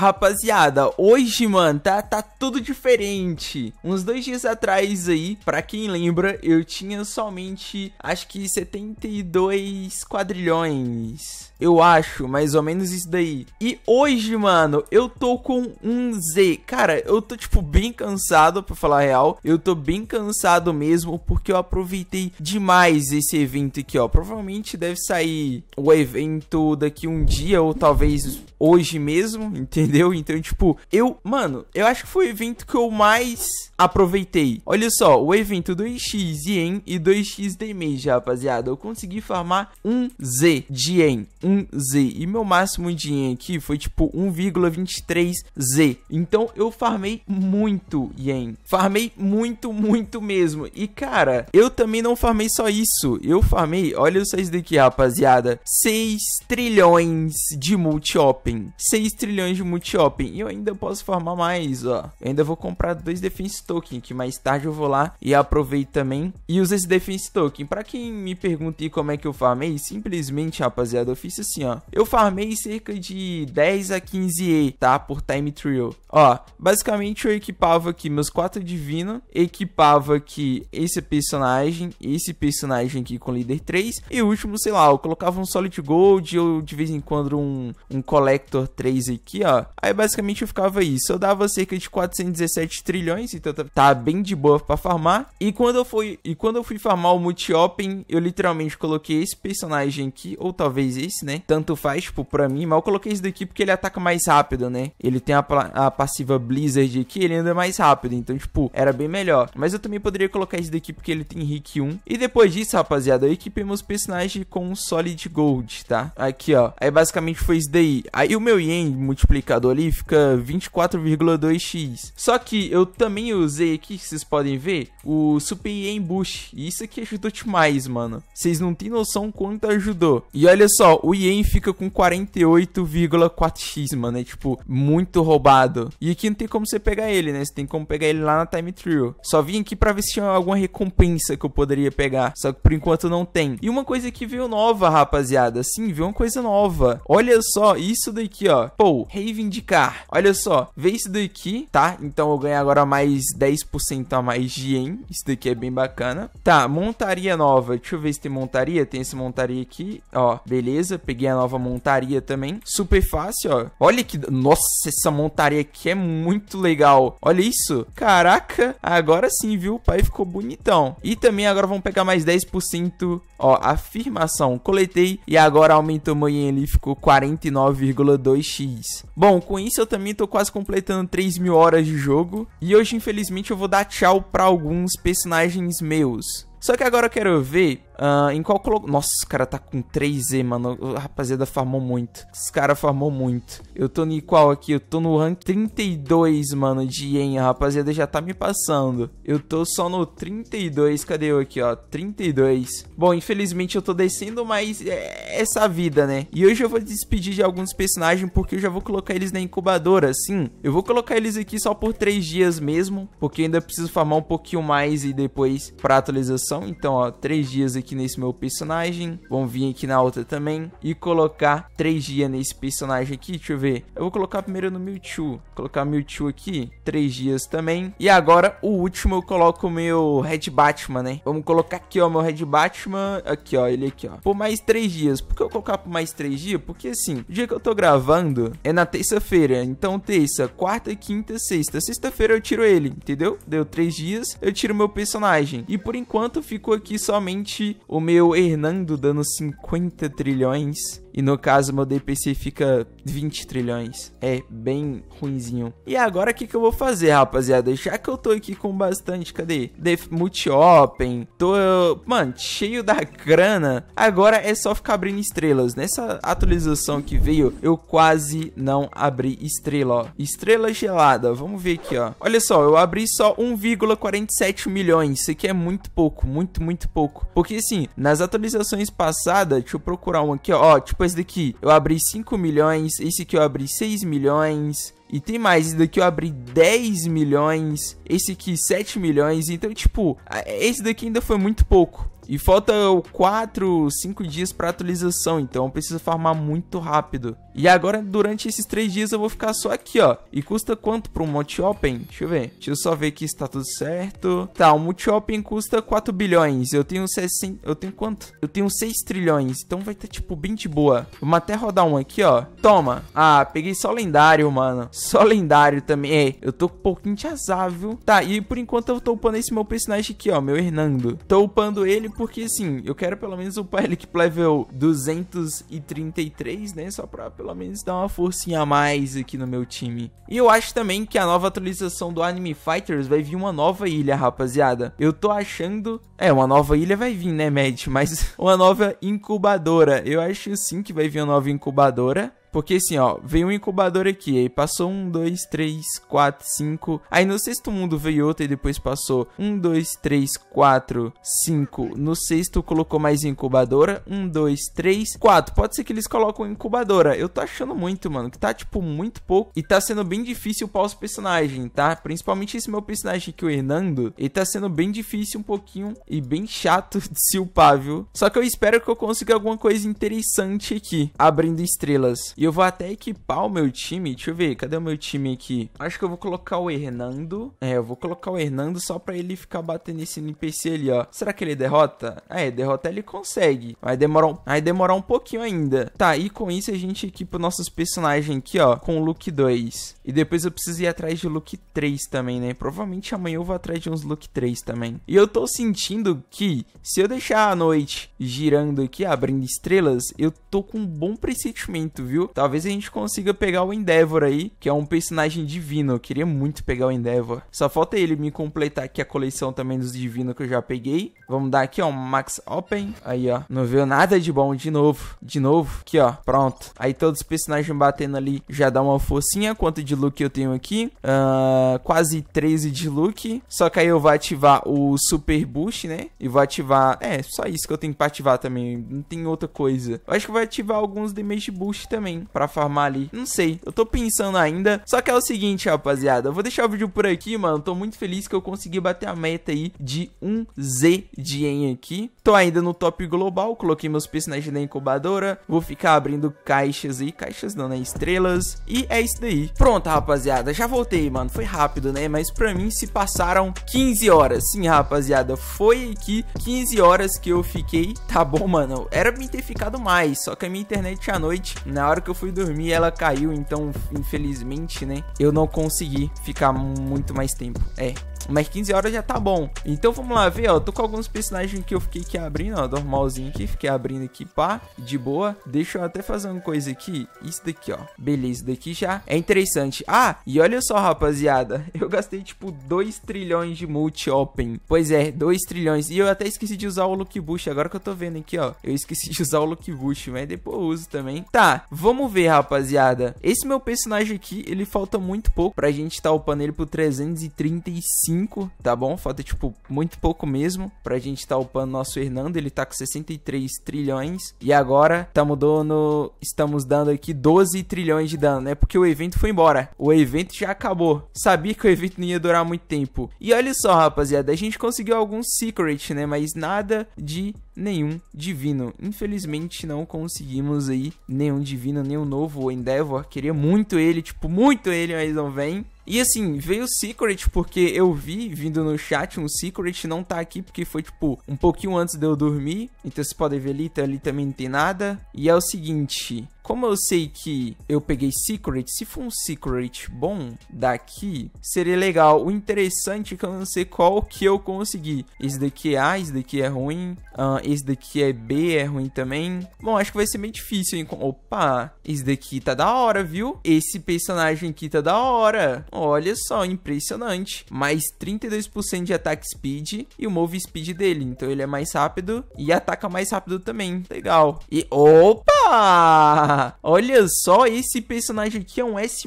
Rapaziada, hoje, mano, tá, tá tudo diferente. Uns dois dias atrás aí, pra quem lembra, eu tinha somente, acho que 72 quadrilhões. Eu acho, mais ou menos isso daí. E hoje, mano, eu tô com um Z. Cara, eu tô, tipo, bem cansado, pra falar a real. Eu tô bem cansado mesmo, porque eu aproveitei demais esse evento aqui, ó. Provavelmente deve sair o evento daqui um dia, ou talvez hoje mesmo, entendeu? entendeu? Então, tipo, eu, mano, eu acho que foi o evento que eu mais aproveitei. Olha só, o evento 2x Yen e 2x Damage, rapaziada. Eu consegui farmar um z de Yen, um z E meu máximo de Yen aqui foi, tipo, 1,23Z. Então, eu farmei muito Yen. Farmei muito, muito mesmo. E, cara, eu também não farmei só isso. Eu farmei, olha só isso daqui, rapaziada. 6 trilhões de multi-open. 6 trilhões de multi muito shopping. E eu ainda posso formar mais, ó. Eu ainda vou comprar dois Defense Token, que mais tarde eu vou lá e aproveito também e uso esse Defense Token. Pra quem me pergunta como é que eu farmei, simplesmente, rapaziada, eu fiz assim, ó. Eu farmei cerca de 10 a 15 E, tá? Por Time Trio. Ó, basicamente eu equipava aqui meus quatro divinos, equipava aqui esse personagem, esse personagem aqui com líder 3, e o último, sei lá, eu colocava um Solid Gold, ou de vez em quando um, um Collector 3 aqui, ó Aí basicamente eu ficava isso. Eu dava cerca de 417 trilhões, então tá, tá bem de boa para farmar. E quando eu fui e quando eu fui farmar o multi-open, eu literalmente coloquei esse personagem aqui ou talvez esse, né? Tanto faz, tipo, para mim, mas eu coloquei esse daqui porque ele ataca mais rápido, né? Ele tem a, a passiva Blizzard aqui, ele anda mais rápido, então tipo, era bem melhor. Mas eu também poderia colocar esse daqui porque ele tem Rick 1. E depois disso, rapaziada, eu equipei meus personagens com um Solid Gold, tá? Aqui, ó. Aí basicamente foi isso daí. Aí o meu yen multiplicado multiplicador ali fica 24,2x. Só que eu também usei aqui, que vocês podem ver, o Super Embush. E isso aqui ajudou demais, mano. Vocês não têm noção quanto ajudou. E olha só, o Ien fica com 48,4x, mano. É tipo, muito roubado. E aqui não tem como você pegar ele, né? Você tem como pegar ele lá na Time Trio. Só vim aqui pra ver se tinha alguma recompensa que eu poderia pegar. Só que por enquanto não tem. E uma coisa que veio nova, rapaziada. Sim, veio uma coisa nova. Olha só, isso daqui, ó. Pô, Raven reivindicar. Olha só, vê isso daqui, tá? Então eu ganho agora mais 10% a mais de yen. Isso daqui é bem bacana. Tá, montaria nova. Deixa eu ver se tem montaria. Tem esse montaria aqui, ó. Beleza, peguei a nova montaria também. Super fácil, ó. Olha que... Nossa, essa montaria aqui é muito legal. Olha isso. Caraca, agora sim, viu? O pai ficou bonitão. E também agora vamos pegar mais 10%, ó, afirmação. Coletei e agora aumentou meu yen ali, ficou 49,2x. Bom, Bom, com isso eu também tô quase completando 3 mil horas de jogo. E hoje, infelizmente, eu vou dar tchau pra alguns personagens meus. Só que agora eu quero ver Uh, em qual colocou. Nossa, o cara tá com 3Z, mano. O rapaziada farmou muito. Os cara farmou muito. Eu tô em qual aqui? Eu tô no rank 32, mano, de Yen. A rapaziada já tá me passando. Eu tô só no 32. Cadê eu aqui, ó? 32. Bom, infelizmente eu tô descendo, mas é essa vida, né? E hoje eu vou despedir de alguns personagens porque eu já vou colocar eles na incubadora, sim. Eu vou colocar eles aqui só por 3 dias mesmo, porque ainda preciso farmar um pouquinho mais e depois pra atualização. Então, ó, 3 dias aqui aqui nesse meu personagem. Vamos vir aqui na outra também. E colocar 3 dias nesse personagem aqui. Deixa eu ver. Eu vou colocar primeiro no Mewtwo. Vou colocar Mewtwo aqui. 3 dias também. E agora, o último, eu coloco o meu Red Batman, né? Vamos colocar aqui, ó, meu Red Batman. Aqui, ó, ele aqui, ó. Por mais 3 dias. Por que eu colocar por mais 3 dias? Porque, assim, o dia que eu tô gravando é na terça-feira. Então, terça, quarta, quinta, sexta. Sexta-feira eu tiro ele, entendeu? Deu 3 dias, eu tiro meu personagem. E, por enquanto, ficou aqui somente o meu Hernando dando 50 trilhões. E no caso, meu DPC fica 20 trilhões. É bem ruinzinho. E agora o que, que eu vou fazer, rapaziada? Já que eu tô aqui com bastante, cadê? Def Multi-Open, tô, mano, cheio da grana. Agora é só ficar abrindo estrelas. Nessa atualização que veio, eu quase não abri estrela, ó. Estrela gelada, vamos ver aqui, ó. Olha só, eu abri só 1,47 milhões. Isso aqui é muito pouco, muito, muito pouco. Porque, assim, nas atualizações passadas, deixa eu procurar um aqui, ó. ó tipo, tipo, esse daqui eu abri 5 milhões, esse aqui eu abri 6 milhões, e tem mais, esse daqui eu abri 10 milhões, esse aqui 7 milhões, então, tipo, esse daqui ainda foi muito pouco. E falta 4, 5 dias para atualização, então eu preciso farmar muito rápido. E agora, durante esses 3 dias, eu vou ficar só aqui, ó. E custa quanto para um Multi Open? Deixa eu ver. Deixa eu só ver que está tudo certo. Tá, o Multi Open custa 4 bilhões. Eu tenho 60... Eu tenho quanto? Eu tenho 6 trilhões. Então vai estar, tá, tipo, bem de boa. Vamos até rodar um aqui, ó. Toma. Ah, peguei só lendário, mano. Só lendário também. É, eu tô com um pouquinho de azar, viu? Tá, e por enquanto eu tô upando esse meu personagem aqui, ó. Meu Hernando. Tô upando ele porque assim, eu quero pelo menos upar ele que level 233, né? Só pra pelo menos dar uma forcinha a mais aqui no meu time. E eu acho também que a nova atualização do Anime Fighters vai vir uma nova ilha, rapaziada. Eu tô achando. É, uma nova ilha vai vir, né, Matt? Mas uma nova incubadora. Eu acho sim que vai vir uma nova incubadora. Porque assim, ó, veio um incubador aqui, aí passou um, dois, três, quatro, cinco. Aí no sexto mundo veio outro e depois passou um, dois, três, quatro, cinco. No sexto colocou mais incubadora. Um, dois, três, quatro. Pode ser que eles colocam incubadora. Eu tô achando muito, mano, que tá tipo muito pouco. E tá sendo bem difícil upar os personagens, tá? Principalmente esse meu personagem aqui, o Hernando. Ele tá sendo bem difícil um pouquinho e bem chato de se upar, viu? Só que eu espero que eu consiga alguma coisa interessante aqui. Abrindo estrelas. E eu vou até equipar o meu time. Deixa eu ver, cadê o meu time aqui? Acho que eu vou colocar o Hernando. É, eu vou colocar o Hernando só pra ele ficar batendo esse NPC ali, ó. Será que ele derrota? Ah, é, derrota ele consegue. Vai demorar, um... vai demorar um pouquinho ainda. Tá, e com isso a gente equipa os nossos personagens aqui, ó, com o look 2. E depois eu preciso ir atrás de look 3 também, né? Provavelmente amanhã eu vou atrás de uns look 3 também. E eu tô sentindo que se eu deixar a noite girando aqui, abrindo estrelas, eu tô com um bom pressentimento, viu? Talvez a gente consiga pegar o Endeavor aí, que é um personagem divino. Eu queria muito pegar o Endeavor. Só falta ele me completar aqui a coleção também dos divinos que eu já peguei. Vamos dar aqui, ó, um Max Open. Aí, ó. Não veio nada de bom de novo. De novo. Aqui, ó. Pronto. Aí todos os personagens batendo ali já dá uma forcinha. Quanto de look eu tenho aqui? Uh, quase 13 de look. Só que aí eu vou ativar o Super Boost, né? E vou ativar... É, só isso que eu tenho pra ativar também. Não tem outra coisa. Eu acho que vai vou ativar alguns damage boost também pra farmar ali. Não sei, eu tô pensando ainda. Só que é o seguinte, rapaziada, eu vou deixar o vídeo por aqui, mano. Tô muito feliz que eu consegui bater a meta aí de 1Z de em aqui. Tô ainda no top global, coloquei meus personagens na incubadora. Vou ficar abrindo caixas aí, caixas não, né? Estrelas. E é isso daí. Pronto, rapaziada, já voltei, mano. Foi rápido, né? Mas pra mim se passaram 15 horas. Sim, rapaziada, foi aqui 15 horas que eu fiquei. Tá bom, mano. Era pra mim ter ficado mais, só que a minha internet à noite, na hora que que eu fui dormir, ela caiu, então, infelizmente, né? Eu não consegui ficar muito mais tempo. É, mas 15 horas já tá bom. Então vamos lá ver, ó. Tô com alguns personagens que eu fiquei aqui abrindo, ó. Normalzinho aqui. Fiquei abrindo aqui, pá. De boa. Deixa eu até fazer uma coisa aqui. Isso daqui, ó. Beleza, isso daqui já é interessante. Ah, e olha só, rapaziada. Eu gastei, tipo, 2 trilhões de multi-open. Pois é, 2 trilhões. E eu até esqueci de usar o look boost. Agora que eu tô vendo aqui, ó. Eu esqueci de usar o look boost. mas depois eu uso também. Tá, vamos ver, rapaziada. Esse meu personagem aqui, ele falta muito pouco pra gente tá upando ele pro 335. 5, tá bom? Falta, tipo, muito pouco mesmo pra gente tá upando nosso Hernando. Ele tá com 63 trilhões. E agora tamo dono, estamos dando aqui 12 trilhões de dano, né? Porque o evento foi embora. O evento já acabou. Sabia que o evento não ia durar muito tempo. E olha só, rapaziada, a gente conseguiu alguns secret, né? Mas nada de nenhum divino. Infelizmente não conseguimos aí nenhum divino, nenhum novo Endeavor. Queria muito ele, tipo, muito ele, mas não vem. E assim, veio o Secret porque eu vi vindo no chat um Secret não tá aqui porque foi tipo um pouquinho antes de eu dormir. Então vocês podem ver ali, tá, ali também não tem nada. E é o seguinte, como eu sei que eu peguei Secret, se for um Secret bom daqui, seria legal. O interessante é que eu não sei qual que eu consegui. Esse daqui é A, esse daqui é ruim. Uh, esse daqui é B, é ruim também. Bom, acho que vai ser meio difícil. Hein? Opa, esse daqui tá da hora, viu? Esse personagem aqui tá da hora. Olha só, impressionante. Mais 32% de ataque speed e o move speed dele. Então ele é mais rápido e ataca mais rápido também. Legal. E opa! Olha só, esse personagem aqui é um S+.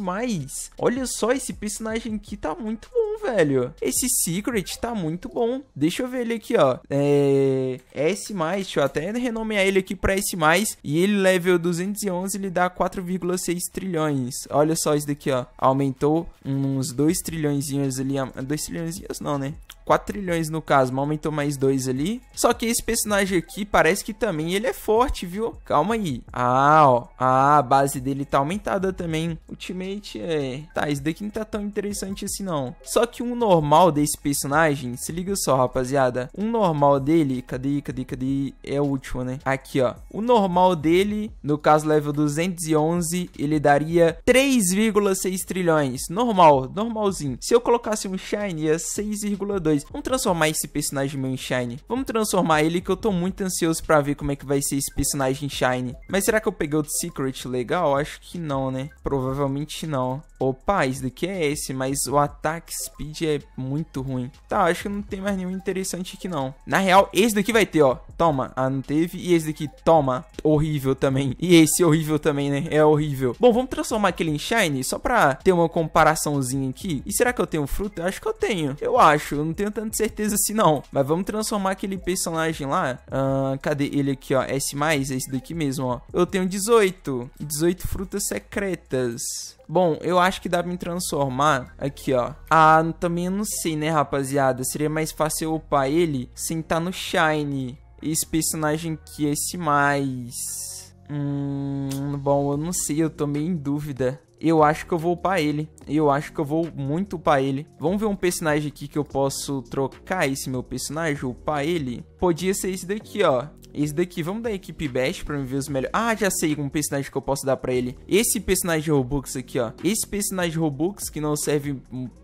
Olha só, esse personagem aqui tá muito bom, velho. Esse Secret tá muito bom. Deixa eu ver ele aqui, ó. É... é S+, deixa eu até renomear ele aqui pra S+. E ele level 211, ele dá 4,6 trilhões. Olha só isso daqui, ó. Aumentou uns 2 trilhões ali. 2 trilhões não, né? 4 trilhões no caso, mas aumentou mais 2 ali. Só que esse personagem aqui parece que também ele é forte, viu? Calma aí. Ah, ó. Ah, a base dele tá aumentada também. Ultimate é... Tá, isso daqui não tá tão interessante assim não. Só que um normal desse personagem, se liga só, rapaziada. Um normal dele, cadê, cadê, cadê? É o último, né? Aqui, ó. O normal dele, no caso level 211, ele daria 3,6 trilhões. Normal, normalzinho. Se eu colocasse um shiny, ia 6,2. 2. Vamos transformar esse personagem meu em Shine. Vamos transformar ele que eu tô muito ansioso pra ver como é que vai ser esse personagem Shine. Mas será que eu peguei outro Secret legal? Acho que não, né? Provavelmente não opa, isso daqui é esse, mas o ataque speed é muito ruim. Tá, acho que não tem mais nenhum interessante aqui não. Na real, esse daqui vai ter, ó. Toma. Ah, não teve. E esse daqui, toma. Horrível também. E esse horrível também, né? É horrível. Bom, vamos transformar aquele em shiny só pra ter uma comparaçãozinha aqui. E será que eu tenho fruta? Eu acho que eu tenho. Eu acho. Eu não tenho tanta certeza assim não. Mas vamos transformar aquele personagem lá. Ah, cadê ele aqui, ó? S+, é esse daqui mesmo, ó. Eu tenho 18. 18 frutas secretas. Bom, eu acho que dá pra me transformar aqui, ó. Ah, também eu não sei, né, rapaziada? Seria mais fácil eu upar ele sem estar tá no Shine. Esse personagem aqui, esse mais... Hum, bom, eu não sei, eu tô meio em dúvida eu acho que eu vou upar ele. Eu acho que eu vou muito upar ele. Vamos ver um personagem aqui que eu posso trocar esse meu personagem, upar ele. Podia ser esse daqui, ó. Esse daqui, vamos dar equipe best pra me ver os melhores. Ah, já sei um personagem que eu posso dar pra ele. Esse personagem Robux aqui, ó. Esse personagem Robux que não serve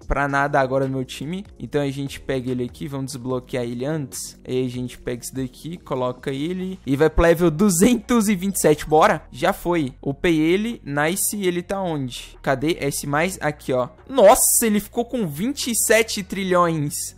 pra nada agora no meu time. Então a gente pega ele aqui, vamos desbloquear ele antes. Aí a gente pega esse daqui, coloca ele e vai pro level 227. Bora! Já foi. Upei ele, nice. Ele tá onde? Cadê? S+, aqui, ó. Nossa, ele ficou com 27 trilhões.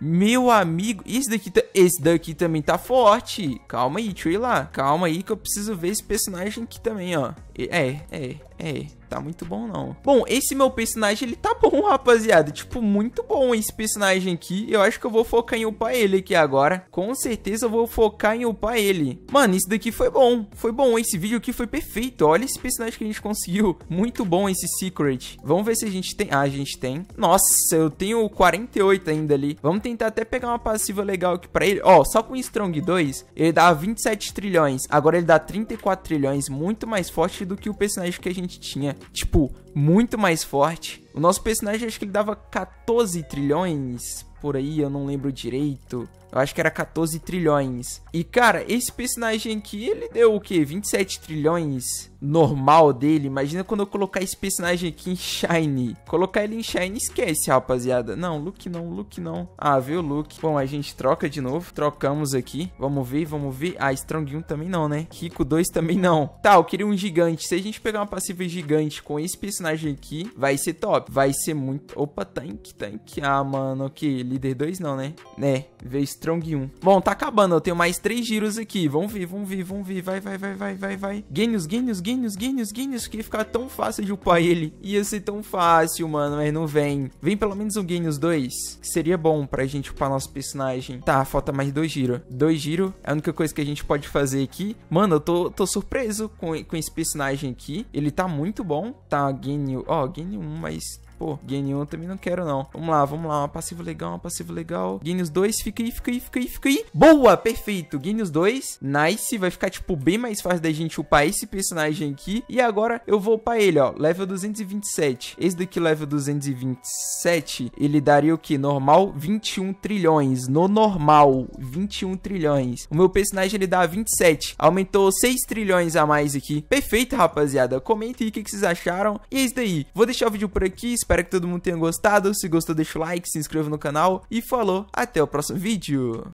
Meu amigo, esse daqui, tá... esse daqui também tá forte. Calma aí, deixa eu ir lá. Calma aí que eu preciso ver esse personagem aqui também, ó. É, é, é tá muito bom não. Bom, esse meu personagem, ele tá bom, rapaziada. Tipo, muito bom esse personagem aqui. Eu acho que eu vou focar em upar ele aqui agora. Com certeza eu vou focar em upar ele. Mano, isso daqui foi bom. Foi bom, esse vídeo aqui foi perfeito. Olha esse personagem que a gente conseguiu. Muito bom esse Secret. Vamos ver se a gente tem... Ah, a gente tem. Nossa, eu tenho 48 ainda ali. Vamos tentar até pegar uma passiva legal aqui pra ele. Ó, oh, só com Strong 2, ele dá 27 trilhões. Agora ele dá 34 trilhões. Muito mais forte do que o personagem que a gente tinha tipo, muito mais forte. O nosso personagem, acho que ele dava 14 trilhões por aí, eu não lembro direito. Eu acho que era 14 trilhões. E, cara, esse personagem aqui, ele deu o quê? 27 trilhões normal dele. Imagina quando eu colocar esse personagem aqui em Shiny. Colocar ele em Shiny, esquece, rapaziada. Não, Luke não, Luke não. Ah, viu, Luke? Bom, a gente troca de novo. Trocamos aqui. Vamos ver, vamos ver. Ah, Strong 1 também não, né? Rico 2 também não. Tá, eu queria um gigante. Se a gente pegar uma passiva gigante com esse personagem aqui, vai ser top. Vai ser muito... Opa, Tank, Tank. Ah, mano, ok. Líder 2 não, né? Né, vez Strong 1. Bom, tá acabando. Eu tenho mais três giros aqui. Vamos ver, vamos ver, vamos ver. Vai, vai, vai, vai, vai, vai. Genius, Genius, Genius, Genius, Genius. Que ia ficar tão fácil de upar ele. Ia ser tão fácil, mano, mas não vem. Vem pelo menos um Genius 2, que seria bom pra gente upar nosso personagem. Tá, falta mais dois giros. Dois giros é a única coisa que a gente pode fazer aqui. Mano, eu tô, tô surpreso com, com esse personagem aqui. Ele tá muito bom. Tá, Genio... Ó, oh, Genio 1, mas pô, gain 1 também não quero não. Vamos lá, vamos lá, uma passiva legal, uma passiva legal. Gain 2, fica aí, fica aí, fica aí, fica aí. Boa, perfeito. Gain 2, nice. Vai ficar, tipo, bem mais fácil da gente upar esse personagem aqui. E agora eu vou upar ele, ó, level 227. Esse daqui, level 227, ele daria o que? Normal, 21 trilhões. No normal, 21 trilhões. O meu personagem, ele dá 27. Aumentou 6 trilhões a mais aqui. Perfeito, rapaziada. Comenta aí o que, que vocês acharam. E é isso daí. Vou deixar o vídeo por aqui. Espero que todo mundo tenha gostado. Se gostou, deixa o like, se inscreva no canal. E falou, até o próximo vídeo.